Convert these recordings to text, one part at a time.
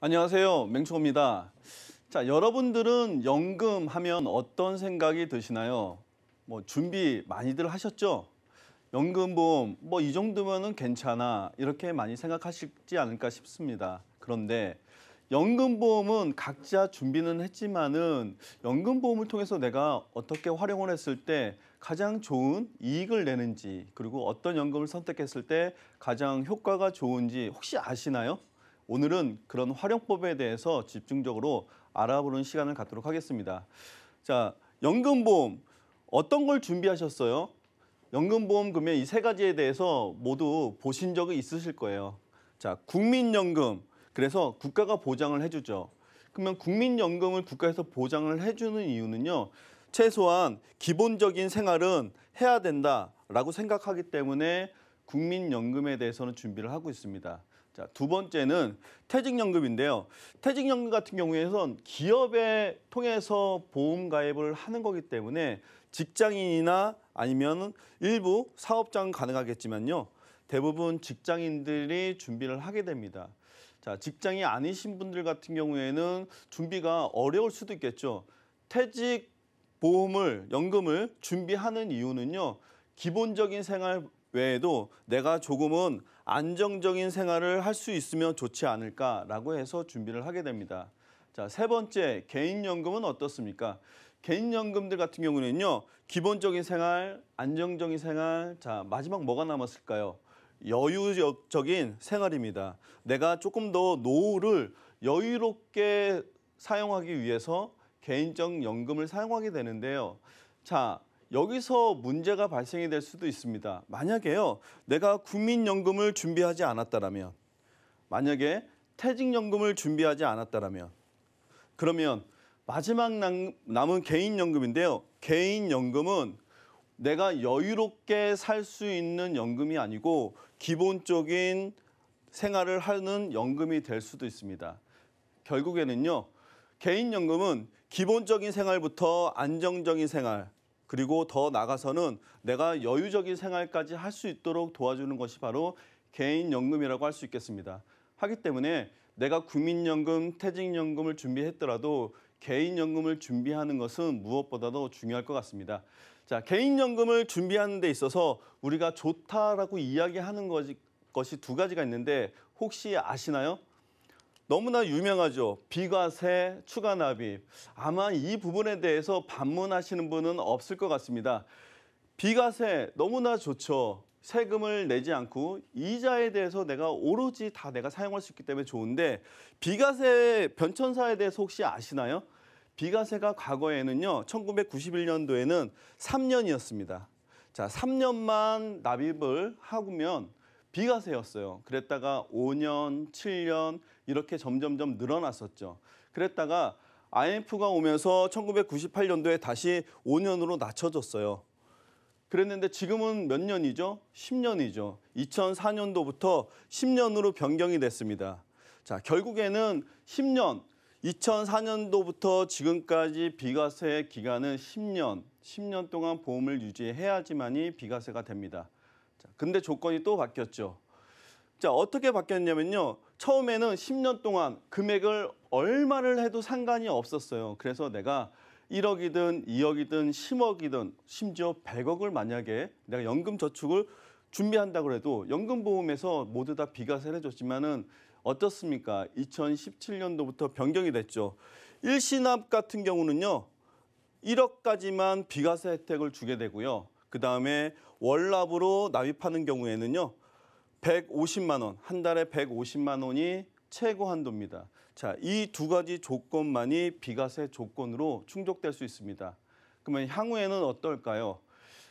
안녕하세요. 맹초입니다 자, 여러분들은 연금 하면 어떤 생각이 드시나요? 뭐 준비 많이들 하셨죠? 연금보험 뭐 이 정도면은 괜찮아 이렇게 많이 생각하시지 않을까 싶습니다. 그런데 연금보험은 각자 준비는 했지만은 연금보험을 통해서 내가 어떻게 활용을 했을 때 가장 좋은 이익을 내는지 그리고 어떤 연금을 선택했을 때 가장 효과가 좋은지 혹시 아시나요? 오늘은 그런 활용법에 대해서 집중적으로 알아보는 시간을 갖도록 하겠습니다. 자, 연금보험 어떤 걸 준비하셨어요? 연금보험 금액 이세 가지에 대해서 모두 보신 적이 있으실 거예요. 자, 국민연금. 그래서 국가가 보장을 해주죠. 그러면 국민연금을 국가에서 보장을 해주는 이유는요. 최소한 기본적인 생활은 해야 된다라고 생각하기 때문에 국민연금에 대해서는 준비를 하고 있습니다. 자, 두 번째는 퇴직연금인데요. 퇴직연금 같은 경우에선 기업에 통해서 보험 가입을 하는 거기 때문에 직장인이나 아니면 일부 사업장 가능하겠지만요. 대부분 직장인들이 준비를 하게 됩니다. 자, 직장이 아니신 분들 같은 경우에는 준비가 어려울 수도 있겠죠. 퇴직 보험을 연금을 준비하는 이유는요. 기본적인 생활 외에도 내가 조금은 안정적인 생활을 할 수 있으면 좋지 않을까라고 해서 준비를 하게 됩니다. 자, 세 번째 개인연금은 어떻습니까? 개인연금들 같은 경우는요. 기본적인 생활, 안정적인 생활, 자, 마지막 뭐가 남았을까요? 여유적인 생활입니다. 내가 조금 더 노후를 여유롭게 사용하기 위해서 개인적 연금을 사용하게 되는데요. 자, 여기서 문제가 발생이 될 수도 있습니다. 만약에요, 내가 국민연금을 준비하지 않았다라면, 만약에 퇴직연금을 준비하지 않았다라면, 그러면 마지막 남은 개인연금인데요. 개인연금은 내가 여유롭게 살 수 있는 연금이 아니고 기본적인 생활을 하는 연금이 될 수도 있습니다. 결국에는요, 개인연금은 기본적인 생활부터 안정적인 생활, 그리고 더 나가서는 내가 여유적인 생활까지 할 수 있도록 도와주는 것이 바로 개인연금이라고 할 수 있겠습니다. 하기 때문에 내가 국민연금, 퇴직연금을 준비했더라도 개인연금을 준비하는 것은 무엇보다도 중요할 것 같습니다. 자, 개인연금을 준비하는 데 있어서 우리가 좋다라고 이야기하는 것이, 것이 두 가지가 있는데 혹시 아시나요? 너무나 유명하죠. 비과세 추가 납입. 아마 이 부분에 대해서 반문하시는 분은 없을 것 같습니다. 비과세 너무나 좋죠. 세금을 내지 않고 이자에 대해서 내가 오로지 다 내가 사용할 수 있기 때문에 좋은데 비과세 변천사에 대해서 혹시 아시나요? 비과세가 과거에는요. 1991년도에는 3년이었습니다. 자, 3년만 납입을 하고면 비과세였어요. 그랬다가 5년, 7년, 이렇게 점점점 늘어났었죠. 그랬다가 IMF가 오면서 1998년도에 다시 5년으로 낮춰졌어요. 그랬는데 지금은 몇 년이죠? 10년이죠. 2004년도부터 10년으로 변경이 됐습니다. 자, 결국에는 10년, 2004년도부터 지금까지 비과세 기간은 10년, 10년 동안 보험을 유지해야지만이 비과세가 됩니다. 자, 근데 조건이 또 바뀌었죠. 자, 어떻게 바뀌었냐면요. 처음에는 10년 동안 금액을 얼마를 해도 상관이 없었어요. 그래서 내가 1억이든 2억이든 10억이든 심지어 100억을 만약에 내가 연금 저축을 준비한다고 해도 연금보험에서 모두 다 비과세를 해줬지만은 어떻습니까? 2017년도부터 변경이 됐죠. 일시납 같은 경우는요. 1억까지만 비과세 혜택을 주게 되고요. 그다음에 월납으로 납입하는 경우에는요. 150만 원, 한 달에 150만 원이 최고 한도입니다. 자, 이 두 가지 조건만이 비과세 조건으로 충족될 수 있습니다. 그러면 향후에는 어떨까요?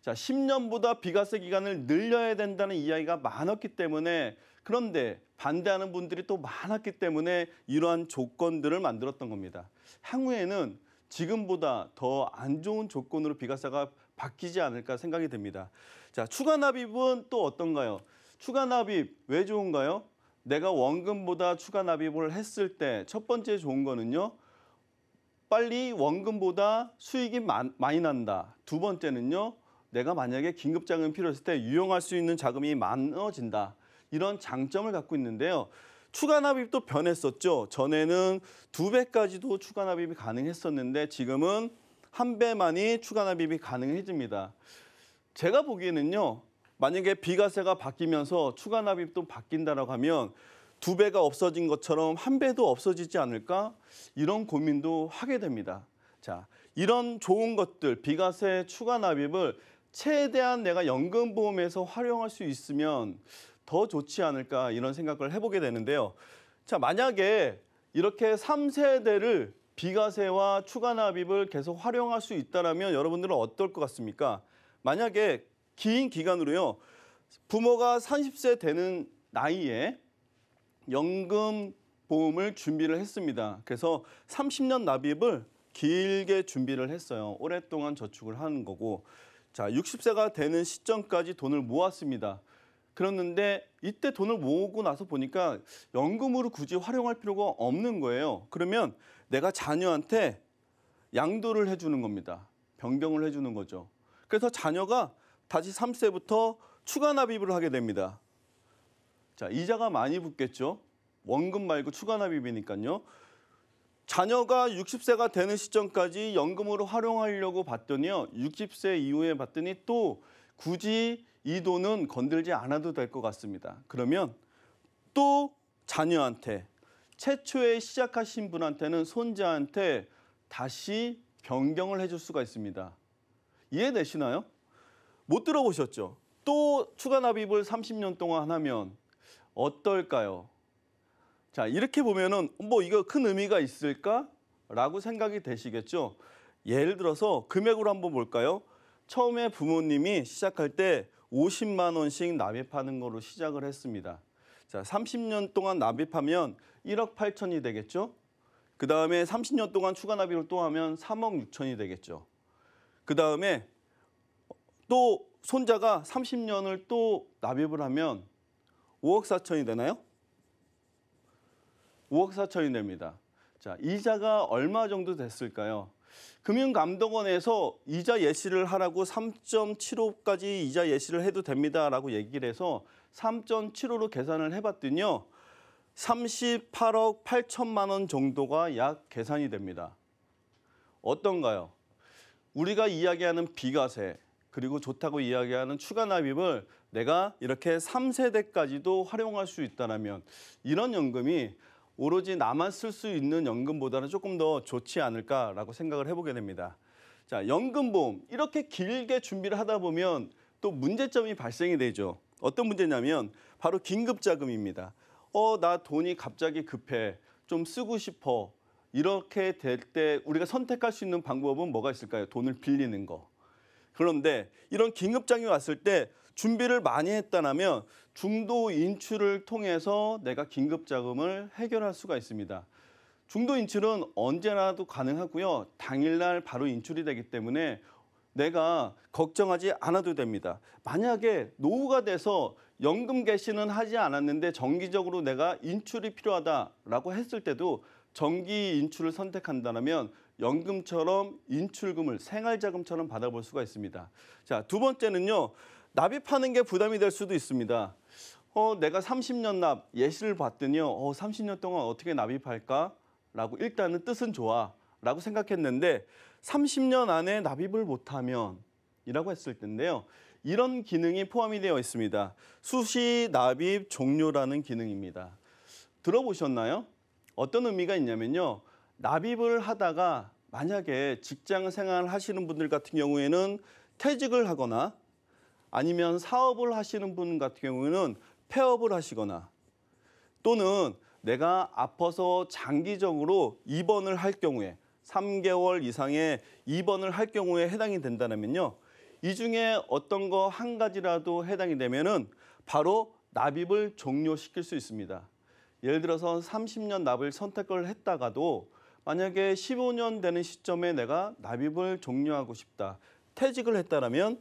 자, 10년보다 비과세 기간을 늘려야 된다는 이야기가 많았기 때문에 그런데 반대하는 분들이 또 많았기 때문에 이러한 조건들을 만들었던 겁니다. 향후에는 지금보다 더 안 좋은 조건으로 비과세가 바뀌지 않을까 생각이 됩니다. 자, 추가 납입은 또 어떤가요? 추가 납입 왜 좋은가요? 내가 원금보다 추가 납입을 했을 때 첫 번째 좋은 거는요. 빨리 원금보다 수익이 많이 난다. 두 번째는요. 내가 만약에 긴급자금이 필요했을 때 유용할 수 있는 자금이 많아진다. 이런 장점을 갖고 있는데요. 추가 납입도 변했었죠. 전에는 두 배까지도 추가 납입이 가능했었는데 지금은 한 배만이 추가 납입이 가능해집니다. 제가 보기에는요. 만약에 비과세가 바뀌면서 추가 납입도 바뀐다라고 하면 두 배가 없어진 것처럼 한 배도 없어지지 않을까 이런 고민도 하게 됩니다. 자, 이런 좋은 것들 비과세 추가 납입을 최대한 내가 연금보험에서 활용할 수 있으면 더 좋지 않을까 이런 생각을 해보게 되는데요. 자, 만약에 이렇게 3세대를 비과세와 추가 납입을 계속 활용할 수 있다면 여러분들은 어떨 것 같습니까? 만약에 긴 기간으로요. 부모가 30세 되는 나이에 연금 보험을 준비를 했습니다. 그래서 30년 납입을 길게 준비를 했어요. 오랫동안 저축을 하는 거고. 자, 60세가 되는 시점까지 돈을 모았습니다. 그랬는데 이때 돈을 모으고 나서 보니까 연금으로 굳이 활용할 필요가 없는 거예요. 그러면 내가 자녀한테 양도를 해주는 겁니다. 변경을 해주는 거죠. 그래서 자녀가 다시 3세부터 추가 납입을 하게 됩니다. 자, 이자가 많이 붙겠죠. 원금 말고 추가 납입이니까요. 자녀가 60세가 되는 시점까지 연금으로 활용하려고 봤더니요. 60세 이후에 봤더니 또 굳이 이 돈은 건들지 않아도 될 것 같습니다. 그러면 또 자녀한테 최초에 시작하신 분한테는 손자한테 다시 변경을 해줄 수가 있습니다. 이해되시나요? 못 들어보셨죠? 또 추가 납입을 30년 동안 하면 어떨까요? 자, 이렇게 보면은 뭐 이거 큰 의미가 있을까? 라고 생각이 되시겠죠? 예를 들어서 금액으로 한번 볼까요? 처음에 부모님이 시작할 때 50만 원씩 납입하는 거로 시작을 했습니다. 자, 30년 동안 납입하면 1억 8천이 되겠죠? 그 다음에 30년 동안 추가 납입을 또 하면 3억 6천이 되겠죠. 그 다음에 또 손자가 30년을 또 납입을 하면 5억 4천이 되나요? 5억 4천이 됩니다. 자, 이자가 얼마 정도 됐을까요? 금융감독원에서 이자 예시를 하라고 3.75까지 이자 예시를 해도 됩니다라고 얘기를 해서 3.75로 계산을 해봤더니요. 38억 8천만 원 정도가 약 계산이 됩니다. 어떤가요? 우리가 이야기하는 비과세, 그리고 좋다고 이야기하는 추가 납입을 내가 이렇게 3세대까지도 활용할 수 있다면 이런 연금이 오로지 나만 쓸 수 있는 연금보다는 조금 더 좋지 않을까라고 생각을 해보게 됩니다. 자, 연금보험 이렇게 길게 준비를 하다 보면 또 문제점이 발생이 되죠. 어떤 문제냐면 바로 긴급자금입니다. 어, 나 돈이 갑자기 급해. 좀 쓰고 싶어. 이렇게 될 때 우리가 선택할 수 있는 방법은 뭐가 있을까요? 돈을 빌리는 거. 그런데 이런 긴급장이 왔을 때 준비를 많이 했다면 중도 인출을 통해서 내가 긴급 자금을 해결할 수가 있습니다. 중도 인출은 언제나도 가능하고요. 당일날 바로 인출이 되기 때문에 내가 걱정하지 않아도 됩니다. 만약에 노후가 돼서 연금 개시는 하지 않았는데 정기적으로 내가 인출이 필요하다라고 했을 때도 정기 인출을 선택한다면 연금처럼 인출금을 생활자금처럼 받아볼 수가 있습니다. 자, 두 번째는요. 납입하는 게 부담이 될 수도 있습니다. 어, 내가 30년 납 예시를 봤더니요. 어, 30년 동안 어떻게 납입할까? 라고 일단은 뜻은 좋아. 라고 생각했는데 30년 안에 납입을 못하면 이라고 했을 텐데요. 이런 기능이 포함이 되어 있습니다. 수시 납입 종료라는 기능입니다. 들어보셨나요? 어떤 의미가 있냐면요. 납입을 하다가 만약에 직장 생활 하시는 분들 같은 경우에는 퇴직을 하거나 아니면 사업을 하시는 분 같은 경우에는 폐업을 하시거나 또는 내가 아파서 장기적으로 입원을 할 경우에 3개월 이상의 입원을 할 경우에 해당이 된다면요. 이 중에 어떤 거 한 가지라도 해당이 되면은 바로 납입을 종료시킬 수 있습니다. 예를 들어서 30년 납을 선택을 했다가도 만약에 15년 되는 시점에 내가 납입을 종료하고 싶다. 퇴직을 했다라면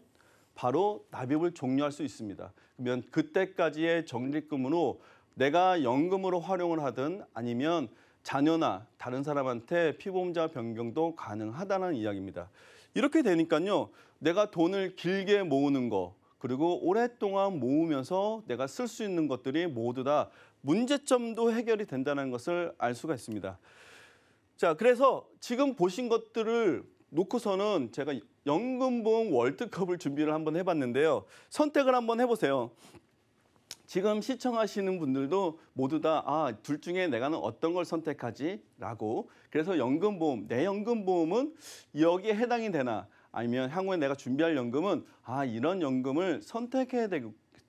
바로 납입을 종료할 수 있습니다. 그러면 그때까지의 적립금으로 내가 연금으로 활용을 하든 아니면 자녀나 다른 사람한테 피보험자 변경도 가능하다는 이야기입니다. 이렇게 되니까요. 내가 돈을 길게 모으는 거 그리고 오랫동안 모으면서 내가 쓸 수 있는 것들이 모두 다 문제점도 해결이 된다는 것을 알 수가 있습니다. 자, 그래서 지금 보신 것들을 놓고서는 제가 연금보험 월드컵을 준비를 한번 해봤는데요. 선택을 한번 해보세요. 지금 시청하시는 분들도 모두 다, 아, 둘 중에 내가 어떤 걸 선택하지? 라고. 그래서 연금보험, 내 연금보험은 여기에 해당이 되나? 아니면 향후에 내가 준비할 연금은, 아, 이런 연금을 선택해야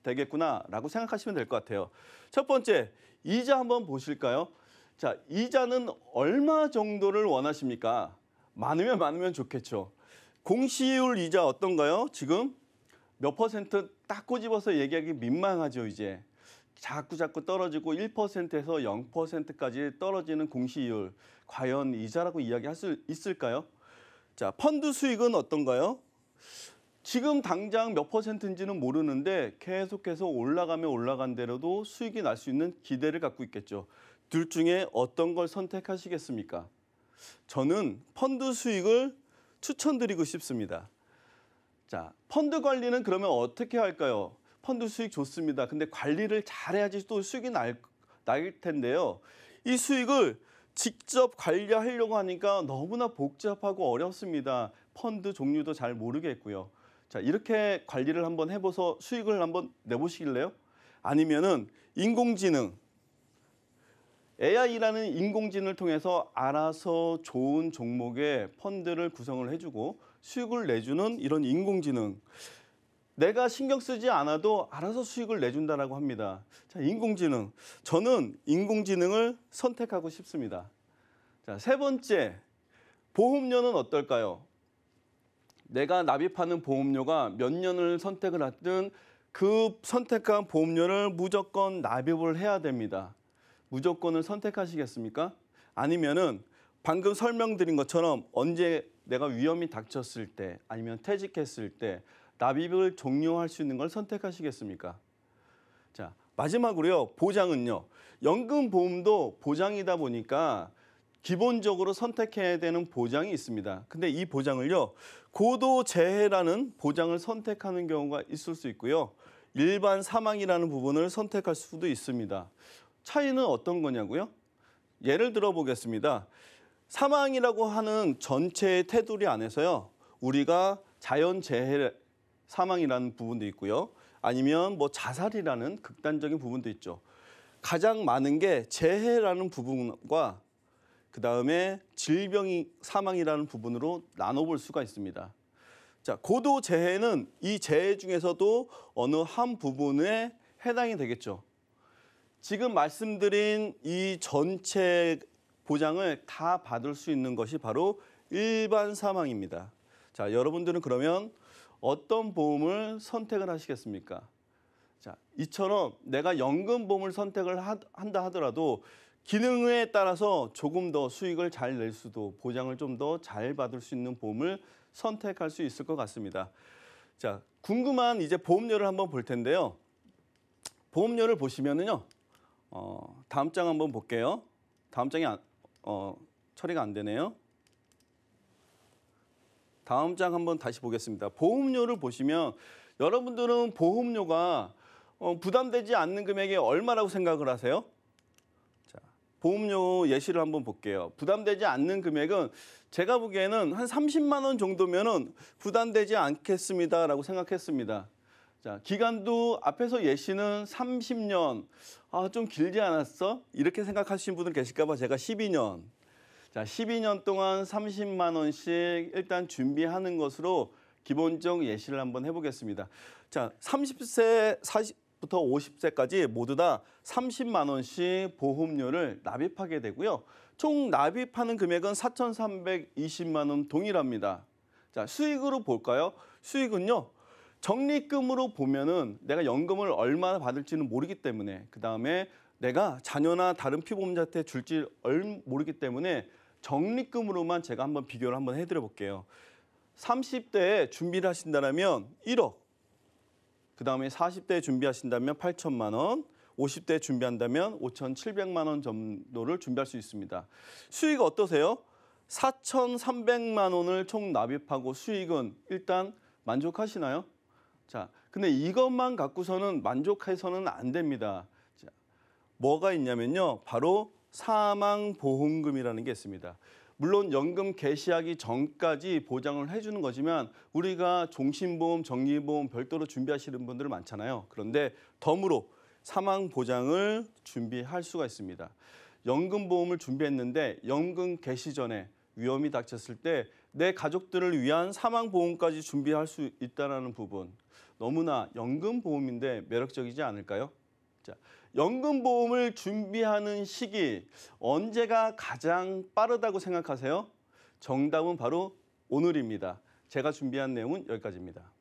되겠구나. 라고 생각하시면 될 것 같아요. 첫 번째, 이자 한번 보실까요? 자, 이자는 얼마 정도를 원하십니까? 많으면 많으면 좋겠죠. 공시율 이자 어떤가요? 지금 몇 퍼센트 딱 꼬집어서 얘기하기 민망하죠, 이제. 자꾸 자꾸 떨어지고 1%에서 0%까지 떨어지는 공시율. 과연 이자라고 이야기할 수 있을까요? 자, 펀드 수익은 어떤가요? 지금 당장 몇 퍼센트인지는 모르는데 계속해서 올라가면 올라간 대로도 수익이 날 수 있는 기대를 갖고 있겠죠. 둘 중에 어떤 걸 선택하시겠습니까? 저는 펀드 수익을 추천드리고 싶습니다. 자, 펀드 관리는 그러면 어떻게 할까요? 펀드 수익 좋습니다. 근데 관리를 잘해야지 또 수익이 날, 날 텐데요. 이 수익을 직접 관리하려고 하니까 너무나 복잡하고 어렵습니다. 펀드 종류도 잘 모르겠고요. 자, 이렇게 관리를 한번 해보서 수익을 한번 내보시길래요? 아니면은 인공지능, AI라는 인공지능을 통해서 알아서 좋은 종목의 펀드를 구성을 해주고 수익을 내주는 이런 인공지능. 내가 신경 쓰지 않아도 알아서 수익을 내준다라고 합니다. 자, 인공지능. 저는 인공지능을 선택하고 싶습니다. 자, 세 번째. 보험료는 어떨까요? 내가 납입하는 보험료가 몇 년을 선택을 하든 그 선택한 보험료를 무조건 납입을 해야 됩니다. 무조건을 선택하시겠습니까? 아니면은 방금 설명드린 것처럼 언제 내가 위험이 닥쳤을 때 아니면 퇴직했을 때 납입을 종료할 수 있는 걸 선택하시겠습니까? 자, 마지막으로요. 보장은요. 연금 보험도 보장이다 보니까 기본적으로 선택해야 되는 보장이 있습니다. 근데 이 보장을요. 고도 재해라는 보장을 선택하는 경우가 있을 수 있고요. 일반 사망이라는 부분을 선택할 수도 있습니다. 차이는 어떤 거냐고요? 예를 들어 보겠습니다. 사망이라고 하는 전체의 테두리 안에서요. 우리가 자연 재해 사망이라는 부분도 있고요. 아니면 뭐 자살이라는 극단적인 부분도 있죠. 가장 많은 게 재해라는 부분과 그다음에 질병이 사망이라는 부분으로 나눠 볼 수가 있습니다. 자, 고도 재해는 이 재해 중에서도 어느 한 부분에 해당이 되겠죠. 지금 말씀드린 이 전체 보장을 다 받을 수 있는 것이 바로 일반 사망입니다. 자, 여러분들은 그러면 어떤 보험을 선택을 하시겠습니까? 자, 이처럼 내가 연금 보험을 선택을 하, 한다 하더라도 기능에 따라서 조금 더 수익을 잘 낼 수도 보장을 좀 더 잘 받을 수 있는 보험을 선택할 수 있을 것 같습니다. 자, 궁금한 이제 보험료를 한번 볼 텐데요. 보험료를 보시면은요. 어, 다음 장 한번 볼게요. 다음 장이 안, 어, 처리가 안 되네요. 다음 장 한번 다시 보겠습니다. 보험료를 보시면 여러분들은 보험료가 어, 부담되지 않는 금액이 얼마라고 생각을 하세요? 자, 보험료 예시를 한번 볼게요. 부담되지 않는 금액은 제가 보기에는 한 30만 원 정도면은 부담되지 않겠습니다라고 생각했습니다. 자, 기간도 앞에서 예시는 30년. 아, 좀 길지 않았어? 이렇게 생각하시는 분들 계실까 봐 제가 12년. 자, 12년 동안 30만 원씩 일단 준비하는 것으로 기본적 예시를 한번 해 보겠습니다. 자, 30세 40부터 50세까지 모두 다 30만 원씩 보험료를 납입하게 되고요. 총 납입하는 금액은 4,320만 원 동일합니다. 자, 수익으로 볼까요? 수익은요. 적립금으로 보면은 내가 연금을 얼마나 받을지는 모르기 때문에 그다음에 내가 자녀나 다른 피보험자한테 줄지 모르기 때문에 적립금으로만 제가 한번 비교를 한번 해드려 볼게요. 30대에 준비를 하신다면 1억, 그다음에 40대에 준비하신다면 8천만 원, 50대에 준비한다면 5,700만 원 정도를 준비할 수 있습니다. 수익 어떠세요? 4,300만 원을 총 납입하고 수익은 일단 만족하시나요? 자, 근데 이것만 갖고서는 만족해서는 안 됩니다. 자, 뭐가 있냐면요. 바로 사망보험금이라는 게 있습니다. 물론 연금 개시하기 전까지 보장을 해주는 거지만 우리가 종신보험, 정리보험 별도로 준비하시는 분들 많잖아요. 그런데 덤으로 사망보장을 준비할 수가 있습니다. 연금보험을 준비했는데 연금 개시 전에 위험이 닥쳤을 때 내 가족들을 위한 사망보험까지 준비할 수 있다는 부분 너무나 연금보험인데 매력적이지 않을까요? 자, 연금보험을 준비하는 시기 언제가 가장 빠르다고 생각하세요? 정답은 바로 오늘입니다. 제가 준비한 내용은 여기까지입니다.